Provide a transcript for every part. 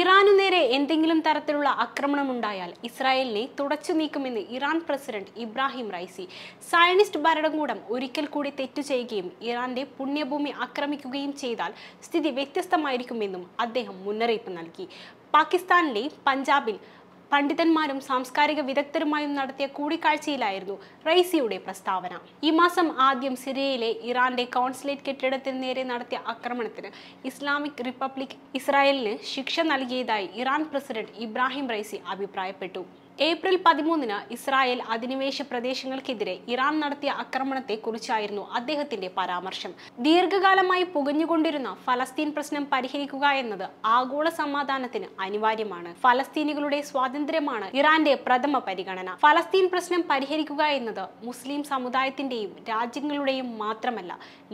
ഇറാനു നേരെ എന്തെങ്കിലും തരത്തിലുള്ള ഉണ്ടായാൽ ഇസ്രായേലിനെ തുടച്ചു നീക്കുമെന്ന് Iran president Ebrahim Raisi Zionist ഭരണകൂടം ഒരിക്കൽ കൂടി തെറ്റു ചെയ്യുകയും ഇറാന്റെ പുണ്യഭൂമി ആക്രമിക്കുകയും ചെയ്താൽ സ്ഥിതി വ്യത്യസ്തമായിരിക്കുമെന്നും അദ്ദേഹം മുന്നറിയിപ്പ് നൽകി പാകിസ്ഥാനിലെ പഞ്ചാബിൽ പണ്ഡിതന്മാരും സാംസ്കാരിക വിദഗ്ധരുമായും നടത്തിയ കൂടിക്കാഴ്ചയിലായിരുന്നു റൈസിയുടെ പ്രസ്താവന ഈ മാസം ആദ്യം സിറിയയിലെ ഇറാന്റെ കോൺസുലേറ്റ് കെട്ടിടത്തിന് നേരെ നടത്തിയ ആക്രമണത്തിന് ഇസ്ലാമിക് റിപ്പബ്ലിക് ഇസ്രായേലിന് ശിക്ഷ നൽകിയതായി ഇറാൻ പ്രസിഡന്റ് ഇബ്രാഹിം റൈസി അഭിപ്രായപ്പെട്ടു ഏപ്രിൽ പതിമൂന്നിന് ഇസ്രായേൽ അധിനിവേശ പ്രദേശങ്ങൾക്കെതിരെ ഇറാൻ നടത്തിയ ആക്രമണത്തെക്കുറിച്ചായിരുന്നു അദ്ദേഹത്തിന്റെ പരാമർശം ദീർഘകാലമായി പുകഞ്ഞുകൊണ്ടിരുന്ന ഫലസ്തീൻ പ്രശ്നം പരിഹരിക്കുക എന്നത് ആഗോള സമാധാനത്തിന് അനിവാര്യമാണ് ഫലസ്തീനികളുടെ സ്വാതന്ത്ര്യമാണ് ഇറാന്റെ പ്രഥമ പരിഗണന ഫലസ്തീൻ പ്രശ്നം പരിഹരിക്കുക എന്നത് മുസ്ലിം സമുദായത്തിന്റെയും രാജ്യങ്ങളുടെയും മാത്രമല്ല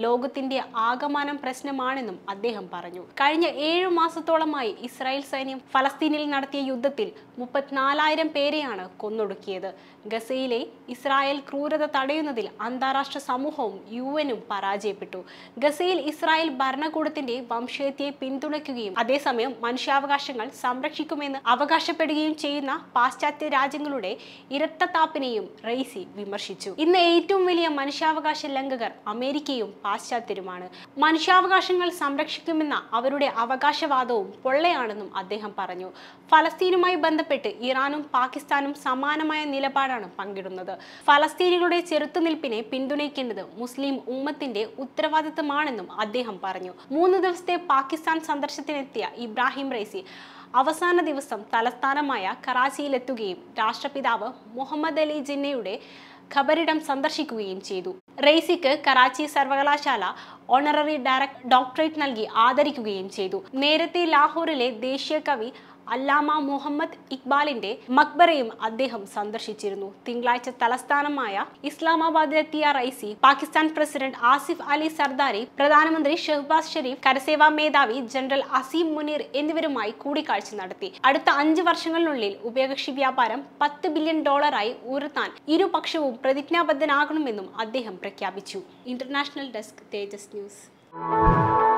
ലോകത്തിന്റെ ആകമാനം പ്രശ്നമാണെന്നും അദ്ദേഹം പറഞ്ഞു കഴിഞ്ഞ ഏഴു മാസത്തോളമായി ഇസ്രായേൽ സൈന്യം ഫലസ്തീനിൽ നടത്തിയ യുദ്ധത്തിൽ മുപ്പത്തിനാലായിരം പേര് പേരെയാണ് കൊന്നൊടുക്കിയത് ഗസയിലെ ഇസ്രായേൽ ക്രൂരത തടയുന്നതിൽ അന്താരാഷ്ട്ര സമൂഹവും യു എനും പരാജയപ്പെട്ടു ഗസയിൽ ഇസ്രായേൽ ഭരണകൂടത്തിന്റെ വംശീയതയെ പിന്തുണയ്ക്കുകയും അതേസമയം മനുഷ്യാവകാശങ്ങൾ സംരക്ഷിക്കുമെന്ന് അവകാശപ്പെടുകയും ചെയ്യുന്ന പാശ്ചാത്യ രാജ്യങ്ങളുടെ ഇരട്ടത്താപ്പിനെയും റെയ്സി വിമർശിച്ചു ഇന്ന് ഏറ്റവും വലിയ മനുഷ്യാവകാശ ലംഘകർ അമേരിക്കയും പാശ്ചാത്യരുമാണ് മനുഷ്യാവകാശങ്ങൾ സംരക്ഷിക്കുമെന്ന അവരുടെ അവകാശവാദവും പൊള്ളയാണെന്നും അദ്ദേഹം പറഞ്ഞു ഫലസ്തീനുമായി ബന്ധപ്പെട്ട് ഇറാനും പാകിസ്ഥാനും പാകിസ്ഥാനും സമാനമായ നിലപാടാണ് പങ്കിടുന്നത് ഫലസ്തീനികളുടെ ചെറുത്തുനിൽപ്പിനെ പിന്തുണയ്ക്കേണ്ടത് മുസ്ലിം ഉമ്മത്തിന്റെ ഉത്തരവാദിത്തമാണെന്നും അദ്ദേഹം പറഞ്ഞു മൂന്ന് ദിവസത്തെ പാകിസ്ഥാൻ സന്ദർശനത്തിനെത്തിയ ഇബ്രാഹിം റൈസി അവസാന ദിവസം തലസ്ഥാനമായ കറാച്ചിയിലെത്തുകയും രാഷ്ട്രപിതാവ് മുഹമ്മദ് അലി ജിന്നയുടെ ഖബറിടം സന്ദർശിക്കുകയും ചെയ്തു റെയ്സിക്ക് കറാച്ചി സർവകലാശാല ഓണററി ഡയറക്ടർ ഡോക്ടറേറ്റ് നൽകി ആദരിക്കുകയും ചെയ്തു നേരത്തെ ലാഹോറിലെ ദേശീയ കവി അല്ലാമ മുഹമ്മദ് ഇക്ബാലിന്റെ മക്ബറയും അദ്ദേഹം സന്ദർശിച്ചിരുന്നു തിങ്കളാഴ്ച തലസ്ഥാനമായ ഇസ്ലാമാബാദിലെത്തിയ റൈസി പാകിസ്ഥാൻ പ്രസിഡന്റ് ആസിഫ് അലി സർദാരി പ്രധാനമന്ത്രി ഷെഹ്ബാസ് ഷെരീഫ് കരസേവാ മേധാവി ജനറൽ അസീം മുനീർ എന്നിവരുമായി കൂടിക്കാഴ്ച നടത്തി അടുത്ത അഞ്ച് വർഷങ്ങളിനുള്ളിൽ ഉഭയകക്ഷി വ്യാപാരം പത്ത് ബില്യൺ ഡോളറായി ഉയർത്താൻ ഇരുപക്ഷവും പ്രതിജ്ഞാബദ്ധനാകണമെന്നും അദ്ദേഹം പ്രഖ്യാപിച്ചു ഇന്റർനാഷണൽ ഡെസ്ക് തേജസ് ന്യൂസ്